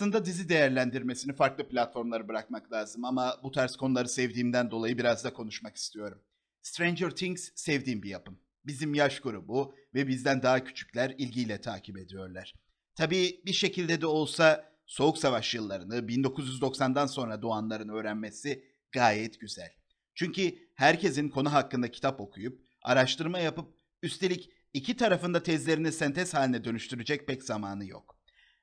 aslında dizi değerlendirmesini farklı platformlara bırakmak lazım ama bu tarz konuları sevdiğimden dolayı biraz da konuşmak istiyorum. Stranger Things sevdiğim bir yapım. Bizim yaş grubu ve bizden daha küçükler ilgiyle takip ediyorlar. Tabii bir şekilde de olsa Soğuk Savaş yıllarını 1990'dan sonra doğanların öğrenmesi gayet güzel. Çünkü herkesin konu hakkında kitap okuyup, araştırma yapıp, üstelik iki tarafında tezlerini sentez haline dönüştürecek pek zamanı yok.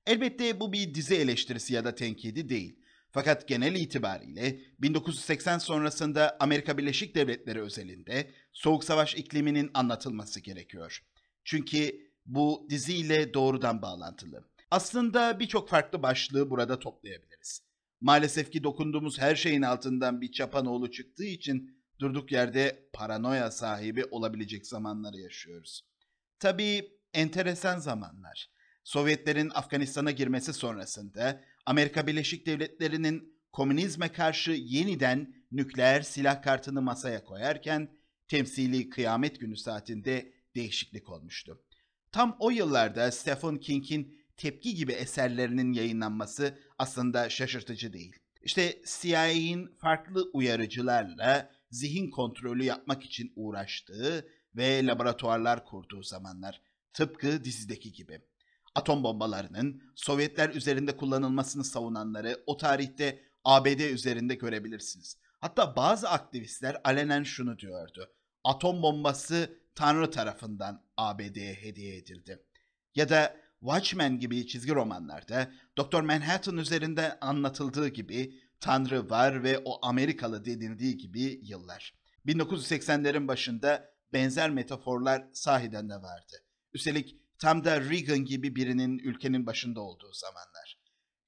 Elbette bu bir dizi eleştirisi ya da tenkidi değil. Fakat genel itibariyle 1980 sonrasında Amerika Birleşik Devletleri özelinde Soğuk Savaş ikliminin anlatılması gerekiyor. Çünkü bu diziyle doğrudan bağlantılı. Aslında birçok farklı başlığı burada toplayabiliriz. Maalesef ki dokunduğumuz her şeyin altından bir çapanoğlu çıktığı için durduk yerde paranoya sahibi olabilecek zamanları yaşıyoruz. Tabii enteresan zamanlar. Sovyetlerin Afganistan'a girmesi sonrasında Amerika Birleşik Devletleri'nin komünizme karşı yeniden nükleer silah kartını masaya koyarken temsili kıyamet günü saatinde değişiklik olmuştu. Tam o yıllarda Stephen King'in Tepki gibi eserlerinin yayınlanması aslında şaşırtıcı değil. İşte CIA'in farklı uyarıcılarla zihin kontrolü yapmak için uğraştığı ve laboratuvarlar kurduğu zamanlar. Tıpkı dizideki gibi atom bombalarının Sovyetler üzerinde kullanılmasını savunanları o tarihte ABD üzerinde görebilirsiniz. Hatta bazı aktivistler alenen şunu diyordu. Atom bombası Tanrı tarafından ABD'ye hediye edildi. Ya da Watchmen gibi çizgi romanlarda Doktor Manhattan üzerinde anlatıldığı gibi Tanrı var ve o Amerikalı denildiği gibi yıllar. 1980'lerin başında benzer metaforlar sahiden de vardı. Üstelik Tam da Reagan gibi birinin ülkenin başında olduğu zamanlar.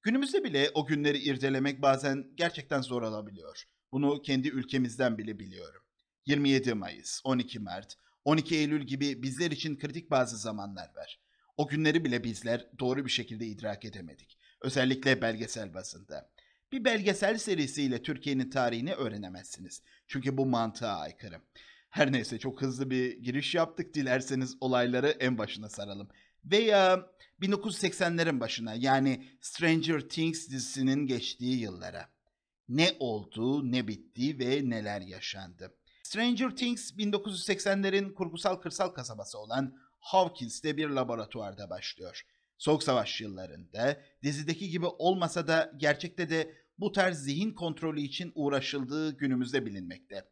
Günümüzde bile o günleri irdelemek bazen gerçekten zor alabiliyor. Bunu kendi ülkemizden bile biliyorum. 27 Mayıs, 12 Mart, 12 Eylül gibi bizler için kritik bazı zamanlar var. O günleri bile bizler doğru bir şekilde idrak edemedik. Özellikle belgesel bazında. Bir belgesel serisiyle Türkiye'nin tarihini öğrenemezsiniz. Çünkü bu mantığa aykırı. Her neyse çok hızlı bir giriş yaptık. Dilerseniz olayları en başına saralım. Veya 1980'lerin başına yani Stranger Things dizisinin geçtiği yıllara. Ne oldu, ne bitti ve neler yaşandı? Stranger Things 1980'lerin kurgusal kırsal kasabası olan Hawkins'te bir laboratuvarda başlıyor. Soğuk Savaş yıllarında dizideki gibi olmasa da gerçekte de bu tarz zihin kontrolü için uğraşıldığı günümüzde bilinmekte.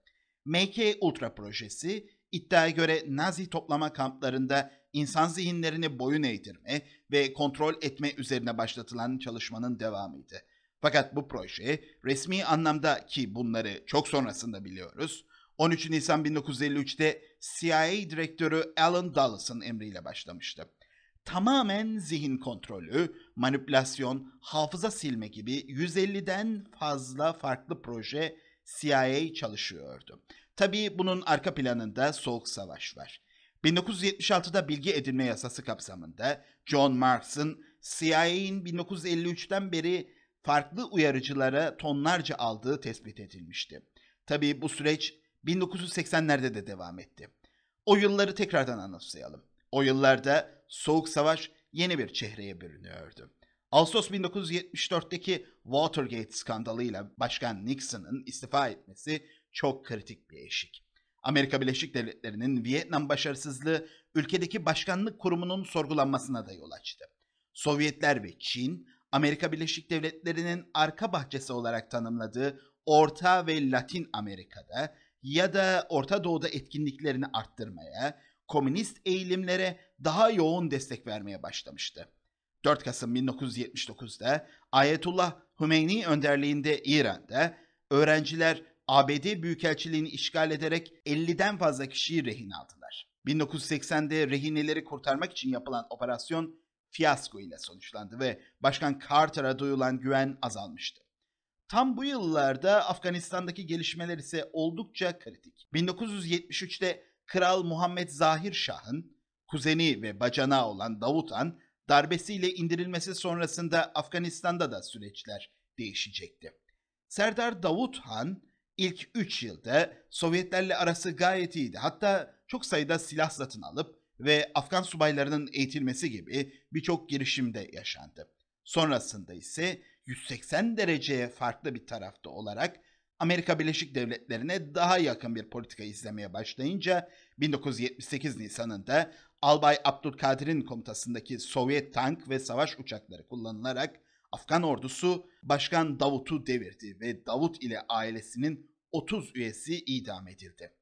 MK Ultra projesi iddiaya göre Nazi toplama kamplarında insan zihinlerini boyun eğdirme ve kontrol etme üzerine başlatılan çalışmanın devamıydı. Fakat bu proje resmi anlamda ki bunları çok sonrasında biliyoruz, 13 Nisan 1953'te CIA direktörü Alan Dulles emriyle başlamıştı. Tamamen zihin kontrolü, manipülasyon, hafıza silme gibi 150'den fazla farklı proje CIA çalışıyordu. Tabii bunun arka planında Soğuk Savaş var. 1976'da bilgi edinme yasası kapsamında John Marks'ın CIA'in 1953'ten beri farklı uyarıcılara tonlarca aldığı tespit edilmişti. Tabii bu süreç 1980'lerde de devam etti. O yılları tekrardan anımsayalım. O yıllarda Soğuk Savaş yeni bir çehreye bürünüyordu. Ağustos 1974'teki Watergate skandalıyla Başkan Nixon'ın istifa etmesi çok kritik bir eşik. Amerika Birleşik Devletleri'nin Vietnam başarısızlığı ülkedeki başkanlık kurumunun sorgulanmasına da yol açtı. Sovyetler ve Çin, Amerika Birleşik Devletleri'nin arka bahçesi olarak tanımladığı Orta ve Latin Amerika'da ya da Orta Doğu'da etkinliklerini arttırmaya, komünist eğilimlere daha yoğun destek vermeye başlamıştı. 4 Kasım 1979'da Ayetullah Hümeyni önderliğinde İran'da öğrenciler ABD Büyükelçiliğini işgal ederek 50'den fazla kişiyi rehin aldılar. 1980'de rehineleri kurtarmak için yapılan operasyon fiyasko ile sonuçlandı ve Başkan Carter'a duyulan güven azalmıştı. Tam bu yıllarda Afganistan'daki gelişmeler ise oldukça kritik. 1973'te Kral Muhammed Zahir Şah'ın kuzeni ve bacanağı olan Davut Han darbesiyle indirilmesi sonrasında Afganistan'da da süreçler değişecekti. Serdar Davut Han ilk 3 yılda Sovyetlerle arası gayet iyiydi. Hatta çok sayıda silah satın alıp ve Afgan subaylarının eğitilmesi gibi birçok girişimde yaşandı. Sonrasında ise 180 dereceye farklı bir tarafta olarak Amerika Birleşik Devletleri'ne daha yakın bir politika izlemeye başlayınca 1978 Nisan'ında Albay Abdülkadir'in komutasındaki Sovyet tank ve savaş uçakları kullanılarak Afgan ordusu Başkan Davut'u devirdi ve Davut ile ailesinin 30 üyesi idam edildi.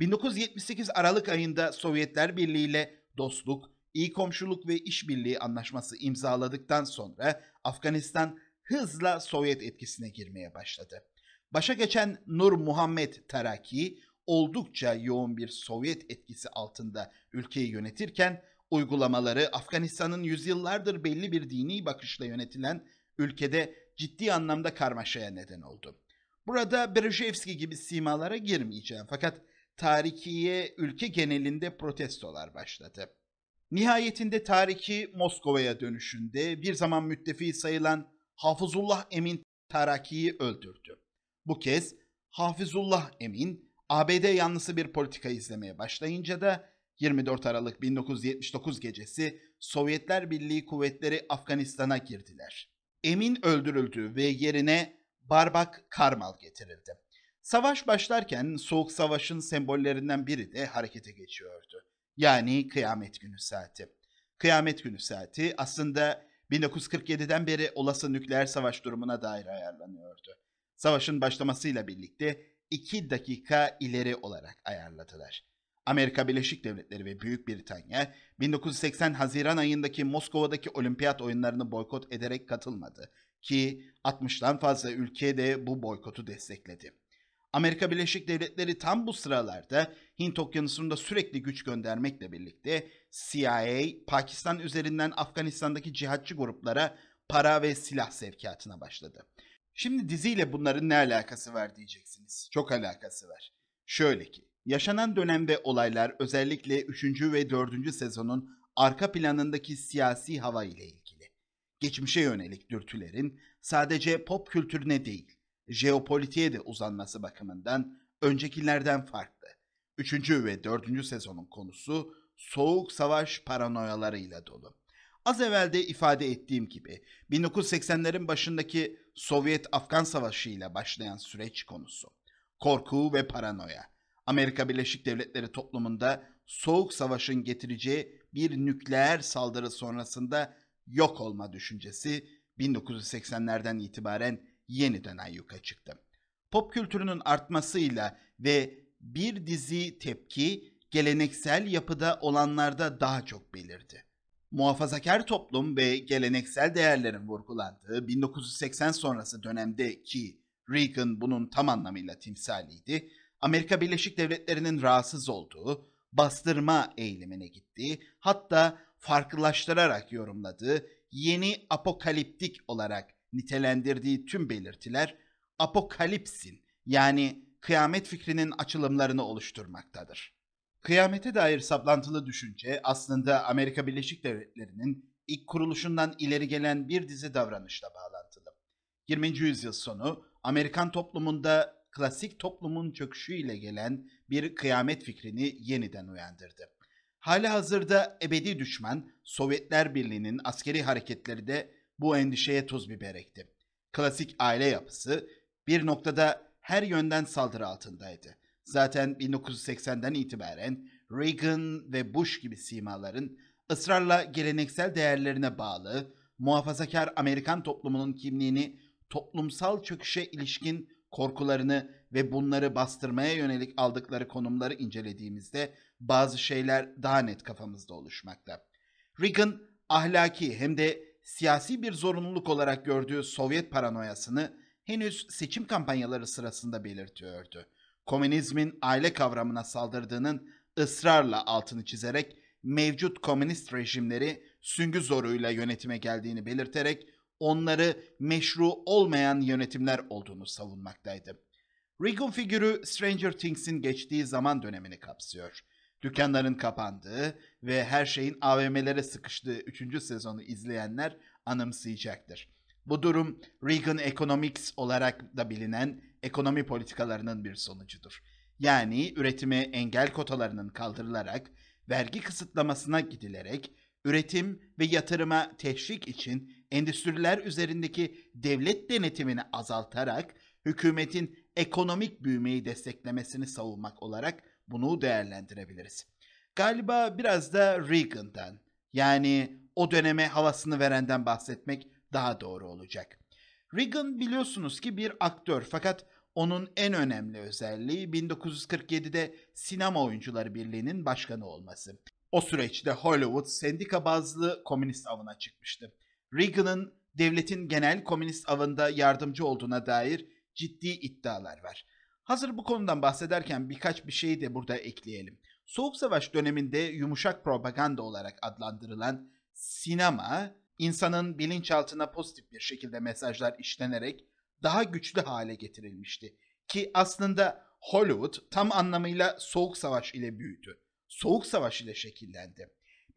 1978 Aralık ayında Sovyetler Birliği ile dostluk, iyi komşuluk ve işbirliği anlaşması imzaladıktan sonra Afganistan hızla Sovyet etkisine girmeye başladı. Başa geçen Nur Muhammed Taraki oldukça yoğun bir Sovyet etkisi altında ülkeyi yönetirken uygulamaları Afganistan'ın yüzyıllardır belli bir dini bakışla yönetilen ülkede ciddi anlamda karmaşaya neden oldu. Burada Berejevski gibi simalara girmeyeceğim fakat Tariki'ye ülke genelinde protestolar başladı. Nihayetinde Tariki Moskova'ya dönüşünde bir zaman müttefi sayılan Hafızullah Emin Taraki'yi öldürdü. Bu kez Hafizullah Emin ABD yanlısı bir politika izlemeye başlayınca da 24 Aralık 1979 gecesi Sovyetler Birliği kuvvetleri Afganistan'a girdiler. Emin öldürüldü ve yerine Barbak Karmal getirildi. Savaş başlarken Soğuk Savaş'ın sembollerinden biri de harekete geçiyordu. Yani kıyamet günü saati. Kıyamet günü saati aslında 1947'den beri olası nükleer savaş durumuna dair ayarlanıyordu savaşın başlamasıyla birlikte 2 dakika ileri olarak ayarladılar. Amerika Birleşik Devletleri ve Büyük Britanya 1980 Haziran ayındaki Moskova'daki olimpiyat oyunlarını boykot ederek katılmadı ki 60'tan fazla ülke de bu boykotu destekledi. Amerika Birleşik Devletleri tam bu sıralarda Hint Okyanusu'nda sürekli güç göndermekle birlikte CIA, Pakistan üzerinden Afganistan'daki cihatçı gruplara para ve silah sevkiyatına başladı. Şimdi diziyle bunların ne alakası var diyeceksiniz. Çok alakası var. Şöyle ki, yaşanan dönemde olaylar özellikle 3. ve 4. sezonun arka planındaki siyasi hava ile ilgili. Geçmişe yönelik dürtülerin sadece pop kültürüne değil, jeopolitiğe de uzanması bakımından öncekilerden farklı. 3. ve 4. sezonun konusu soğuk savaş paranoyalarıyla dolu. Az evvel de ifade ettiğim gibi 1980'lerin başındaki Sovyet-Afgan Savaşı ile başlayan süreç konusu. Korku ve paranoya. Amerika Birleşik Devletleri toplumunda Soğuk Savaş'ın getireceği bir nükleer saldırı sonrasında yok olma düşüncesi 1980'lerden itibaren yeniden ayyuka çıktı. Pop kültürünün artmasıyla ve bir dizi tepki geleneksel yapıda olanlarda daha çok belirdi muhafazakar toplum ve geleneksel değerlerin vurgulandığı 1980 sonrası dönemdeki Reagan bunun tam anlamıyla timsaliydi. Amerika Birleşik Devletleri'nin rahatsız olduğu, bastırma eğilimine gittiği, hatta farklılaştırarak yorumladığı, yeni apokaliptik olarak nitelendirdiği tüm belirtiler apokalipsin yani kıyamet fikrinin açılımlarını oluşturmaktadır. Kıyamete dair saplantılı düşünce aslında Amerika Birleşik Devletleri'nin ilk kuruluşundan ileri gelen bir dizi davranışla bağlantılı. 20. yüzyıl sonu Amerikan toplumunda klasik toplumun çöküşüyle gelen bir kıyamet fikrini yeniden uyandırdı. Hali hazırda ebedi düşman Sovyetler Birliği'nin askeri hareketleri de bu endişeye tuz biber ekti. Klasik aile yapısı bir noktada her yönden saldırı altındaydı. Zaten 1980'den itibaren Reagan ve Bush gibi simaların ısrarla geleneksel değerlerine bağlı, muhafazakar Amerikan toplumunun kimliğini toplumsal çöküşe ilişkin korkularını ve bunları bastırmaya yönelik aldıkları konumları incelediğimizde bazı şeyler daha net kafamızda oluşmakta. Reagan ahlaki hem de siyasi bir zorunluluk olarak gördüğü Sovyet paranoyasını henüz seçim kampanyaları sırasında belirtiyordu komünizmin aile kavramına saldırdığının ısrarla altını çizerek mevcut komünist rejimleri süngü zoruyla yönetime geldiğini belirterek onları meşru olmayan yönetimler olduğunu savunmaktaydı. Regan figürü Stranger Things'in geçtiği zaman dönemini kapsıyor. Dükkanların kapandığı ve her şeyin AVM'lere sıkıştığı 3. sezonu izleyenler anımsayacaktır. Bu durum Regan Economics olarak da bilinen ekonomi politikalarının bir sonucudur. Yani üretime engel kotalarının kaldırılarak, vergi kısıtlamasına gidilerek, üretim ve yatırıma teşvik için endüstriler üzerindeki devlet denetimini azaltarak hükümetin ekonomik büyümeyi desteklemesini savunmak olarak bunu değerlendirebiliriz. Galiba biraz da Reagan'dan yani o döneme havasını verenden bahsetmek daha doğru olacak. Reagan biliyorsunuz ki bir aktör fakat onun en önemli özelliği 1947'de Sinema Oyuncuları Birliği'nin başkanı olması. O süreçte Hollywood sendika bazlı komünist avına çıkmıştı. Reagan'ın devletin genel komünist avında yardımcı olduğuna dair ciddi iddialar var. Hazır bu konudan bahsederken birkaç bir şey de burada ekleyelim. Soğuk Savaş döneminde yumuşak propaganda olarak adlandırılan sinema insanın bilinçaltına pozitif bir şekilde mesajlar işlenerek daha güçlü hale getirilmişti. Ki aslında Hollywood tam anlamıyla Soğuk Savaş ile büyüdü. Soğuk Savaş ile şekillendi.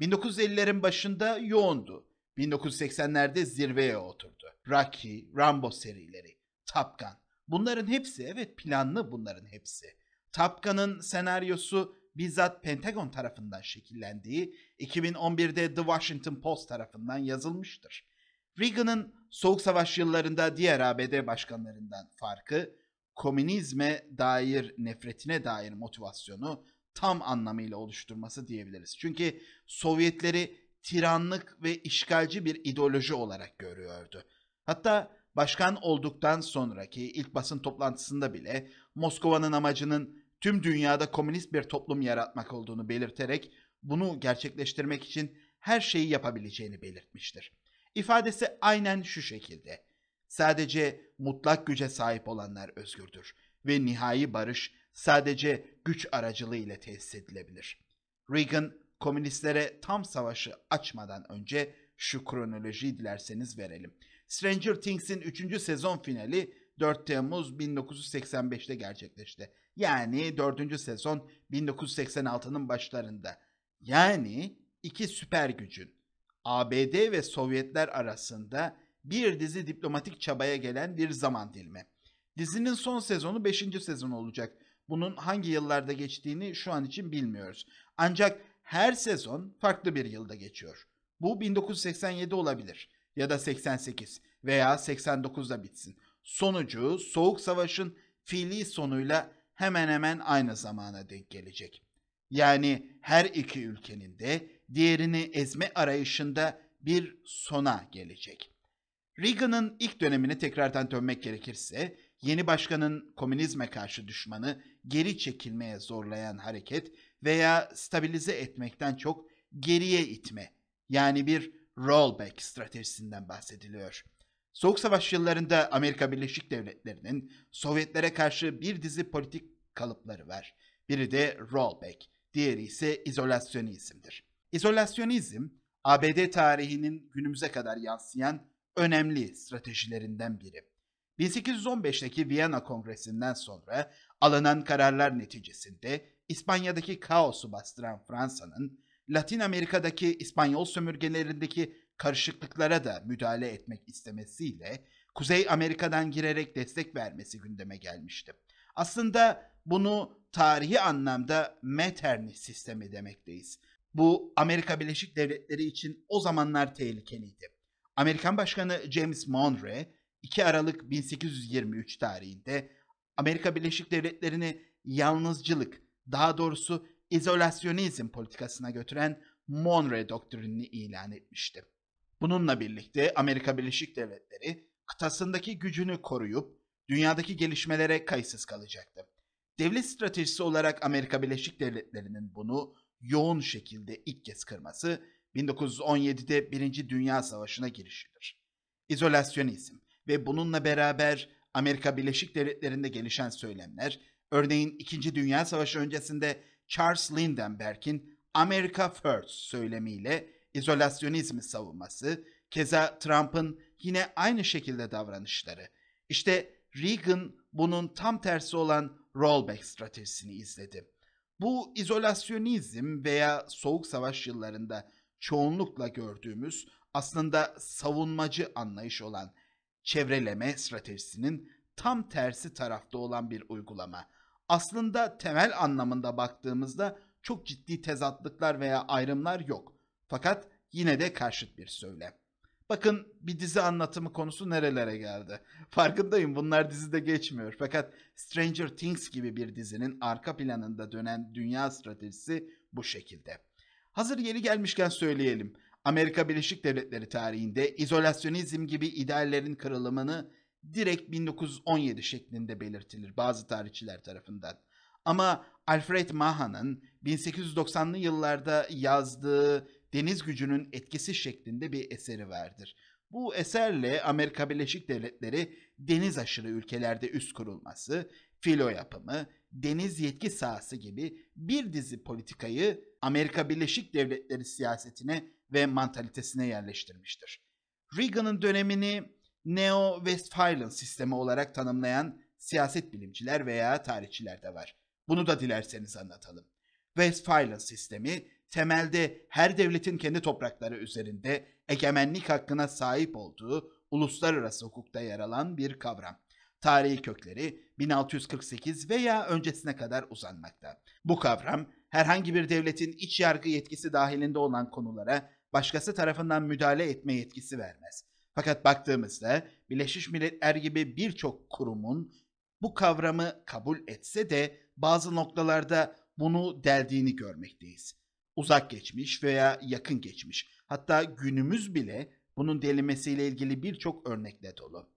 1950'lerin başında yoğundu. 1980'lerde zirveye oturdu. Rocky, Rambo serileri, Top Gun. Bunların hepsi evet planlı bunların hepsi. Top Gun'ın senaryosu bizzat Pentagon tarafından şekillendiği 2011'de The Washington Post tarafından yazılmıştır. Reagan'ın Soğuk Savaş yıllarında diğer ABD başkanlarından farkı, komünizme dair nefretine dair motivasyonu tam anlamıyla oluşturması diyebiliriz. Çünkü Sovyetleri tiranlık ve işgalci bir ideoloji olarak görüyordu. Hatta başkan olduktan sonraki ilk basın toplantısında bile Moskova'nın amacının tüm dünyada komünist bir toplum yaratmak olduğunu belirterek bunu gerçekleştirmek için her şeyi yapabileceğini belirtmiştir. İfadesi aynen şu şekilde. Sadece mutlak güce sahip olanlar özgürdür ve nihai barış sadece güç aracılığı ile tesis edilebilir. Reagan komünistlere tam savaşı açmadan önce şu kronolojiyi dilerseniz verelim. Stranger Things'in 3. sezon finali 4 Temmuz 1985'te gerçekleşti. Yani 4. sezon 1986'nın başlarında. Yani iki süper gücün ABD ve Sovyetler arasında bir dizi diplomatik çabaya gelen bir zaman dilimi. Dizinin son sezonu 5. sezon olacak. Bunun hangi yıllarda geçtiğini şu an için bilmiyoruz. Ancak her sezon farklı bir yılda geçiyor. Bu 1987 olabilir ya da 88 veya 89'da bitsin. Sonucu Soğuk Savaş'ın fiili sonuyla hemen hemen aynı zamana denk gelecek. Yani her iki ülkenin de diğerini ezme arayışında bir sona gelecek. Reagan'ın ilk dönemini tekrardan dönmek gerekirse, yeni başkanın komünizme karşı düşmanı geri çekilmeye zorlayan hareket veya stabilize etmekten çok geriye itme yani bir rollback stratejisinden bahsediliyor. Soğuk Savaş yıllarında Amerika Birleşik Devletleri'nin Sovyetlere karşı bir dizi politik kalıpları var. Biri de rollback, diğeri ise izolasyonizmdir. İzolasyonizm, ABD tarihinin günümüze kadar yansıyan önemli stratejilerinden biri. 1815'teki Viyana Kongresi'nden sonra alınan kararlar neticesinde İspanya'daki kaosu bastıran Fransa'nın Latin Amerika'daki İspanyol sömürgelerindeki karışıklıklara da müdahale etmek istemesiyle Kuzey Amerika'dan girerek destek vermesi gündeme gelmişti. Aslında bunu tarihi anlamda Metternich sistemi demekteyiz. Bu Amerika Birleşik Devletleri için o zamanlar tehlikeliydi. Amerikan Başkanı James Monroe 2 Aralık 1823 tarihinde Amerika Birleşik Devletleri'ni yalnızcılık, daha doğrusu izolasyonizm politikasına götüren Monroe doktrinini ilan etmişti. Bununla birlikte Amerika Birleşik Devletleri kıtasındaki gücünü koruyup dünyadaki gelişmelere kayıtsız kalacaktı. Devlet stratejisi olarak Amerika Birleşik Devletleri'nin bunu yoğun şekilde ilk kez kırması 1917'de Birinci Dünya Savaşı'na girişidir. İzolasyonizm ve bununla beraber Amerika Birleşik Devletleri'nde gelişen söylemler, örneğin İkinci Dünya Savaşı öncesinde Charles Lindbergh'in America First söylemiyle izolasyonizmi savunması, keza Trump'ın yine aynı şekilde davranışları. İşte Reagan bunun tam tersi olan rollback stratejisini izledi. Bu izolasyonizm veya soğuk savaş yıllarında çoğunlukla gördüğümüz aslında savunmacı anlayış olan çevreleme stratejisinin tam tersi tarafta olan bir uygulama. Aslında temel anlamında baktığımızda çok ciddi tezatlıklar veya ayrımlar yok. Fakat yine de karşıt bir söylem. Bakın bir dizi anlatımı konusu nerelere geldi. Farkındayım bunlar dizide geçmiyor. Fakat Stranger Things gibi bir dizinin arka planında dönen dünya stratejisi bu şekilde. Hazır yeri gelmişken söyleyelim. Amerika Birleşik Devletleri tarihinde izolasyonizm gibi ideallerin kırılımını direkt 1917 şeklinde belirtilir bazı tarihçiler tarafından. Ama Alfred Maha'nın 1890'lı yıllarda yazdığı deniz gücünün etkisi şeklinde bir eseri vardır. Bu eserle Amerika Birleşik Devletleri deniz aşırı ülkelerde üst kurulması, filo yapımı, deniz yetki sahası gibi bir dizi politikayı Amerika Birleşik Devletleri siyasetine ve mantalitesine yerleştirmiştir. Reagan'ın dönemini Neo-Westphalian sistemi olarak tanımlayan siyaset bilimciler veya tarihçiler de var. Bunu da dilerseniz anlatalım. Westphalian sistemi temelde her devletin kendi toprakları üzerinde egemenlik hakkına sahip olduğu uluslararası hukukta yer alan bir kavram. Tarihi kökleri 1648 veya öncesine kadar uzanmakta. Bu kavram herhangi bir devletin iç yargı yetkisi dahilinde olan konulara başkası tarafından müdahale etme yetkisi vermez. Fakat baktığımızda Birleşmiş Milletler gibi birçok kurumun bu kavramı kabul etse de bazı noktalarda bunu deldiğini görmekteyiz uzak geçmiş veya yakın geçmiş. Hatta günümüz bile bunun delinmesiyle ilgili birçok örnekle dolu.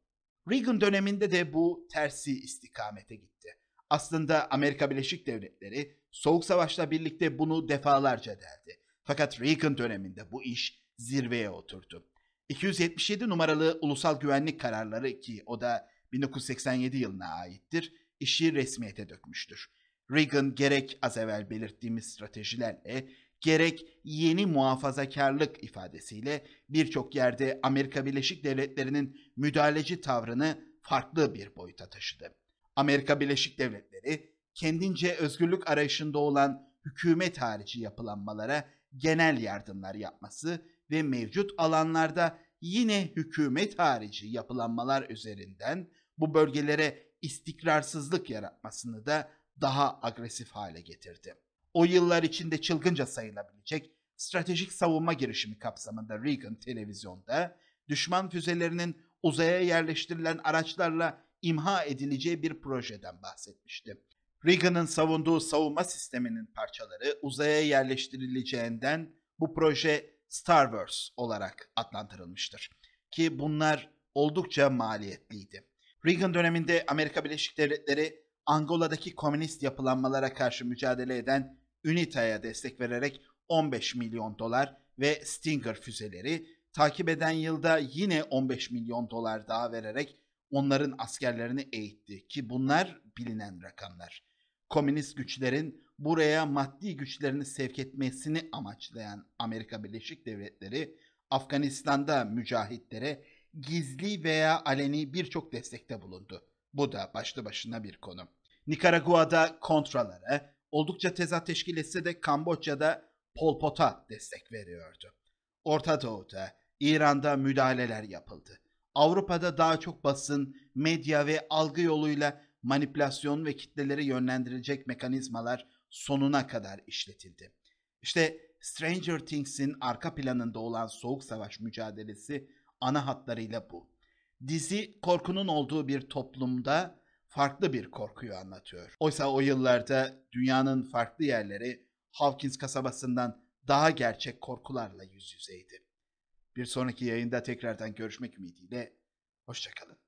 Reagan döneminde de bu tersi istikamete gitti. Aslında Amerika Birleşik Devletleri Soğuk Savaş'la birlikte bunu defalarca deldi. Fakat Reagan döneminde bu iş zirveye oturdu. 277 numaralı ulusal güvenlik kararları ki o da 1987 yılına aittir, işi resmiyete dökmüştür. Reagan gerek az evvel belirttiğimiz stratejilerle gerek yeni muhafazakarlık ifadesiyle birçok yerde Amerika Birleşik Devletleri'nin müdahaleci tavrını farklı bir boyuta taşıdı. Amerika Birleşik Devletleri kendince özgürlük arayışında olan hükümet harici yapılanmalara genel yardımlar yapması ve mevcut alanlarda yine hükümet harici yapılanmalar üzerinden bu bölgelere istikrarsızlık yaratmasını da daha agresif hale getirdi o yıllar içinde çılgınca sayılabilecek stratejik savunma girişimi kapsamında Reagan televizyonda düşman füzelerinin uzaya yerleştirilen araçlarla imha edileceği bir projeden bahsetmişti. Reagan'ın savunduğu savunma sisteminin parçaları uzaya yerleştirileceğinden bu proje Star Wars olarak adlandırılmıştır. Ki bunlar oldukça maliyetliydi. Reagan döneminde Amerika Birleşik Devletleri Angola'daki komünist yapılanmalara karşı mücadele eden Unita'ya destek vererek 15 milyon dolar ve Stinger füzeleri, takip eden yılda yine 15 milyon dolar daha vererek onların askerlerini eğitti ki bunlar bilinen rakamlar. Komünist güçlerin buraya maddi güçlerini sevk etmesini amaçlayan Amerika Birleşik Devletleri Afganistan'da mücahitlere gizli veya aleni birçok destekte bulundu. Bu da başlı başına bir konu. Nikaragua'da kontralara, oldukça tezat teşkil etse de Kamboçya'da Pol Pot'a destek veriyordu. Orta Doğu'da, İran'da müdahaleler yapıldı. Avrupa'da daha çok basın, medya ve algı yoluyla manipülasyon ve kitleleri yönlendirilecek mekanizmalar sonuna kadar işletildi. İşte Stranger Things'in arka planında olan soğuk savaş mücadelesi ana hatlarıyla bu. Dizi korkunun olduğu bir toplumda farklı bir korkuyu anlatıyor. Oysa o yıllarda dünyanın farklı yerleri Hawkins kasabasından daha gerçek korkularla yüz yüzeydi. Bir sonraki yayında tekrardan görüşmek ümidiyle, hoşçakalın.